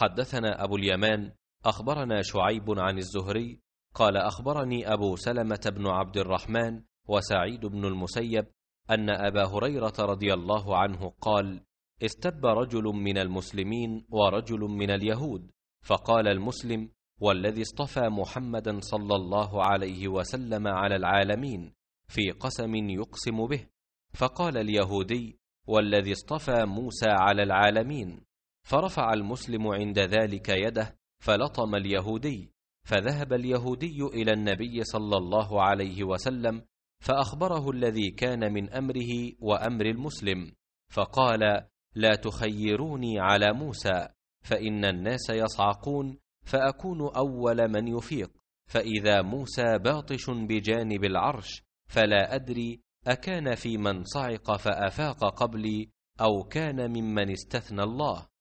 حدثنا أبو اليمان أخبرنا شعيب عن الزهري قال أخبرني أبو سلمة بن عبد الرحمن وسعيد بن المسيب أن أبا هريرة رضي الله عنه قال استب رجل من المسلمين ورجل من اليهود فقال المسلم والذي اصطفى محمدا صلى الله عليه وسلم على العالمين في قسم يقسم به فقال اليهودي والذي اصطفى موسى على العالمين فرفع المسلم عند ذلك يده فلطم اليهودي فذهب اليهودي الى النبي صلى الله عليه وسلم فاخبره الذي كان من امره وامر المسلم فقال لا تخيروني على موسى فان الناس يصعقون فاكون اول من يفيق فاذا موسى باطش بجانب العرش فلا ادري اكان في من صعق فافاق قبلي او كان ممن استثنى الله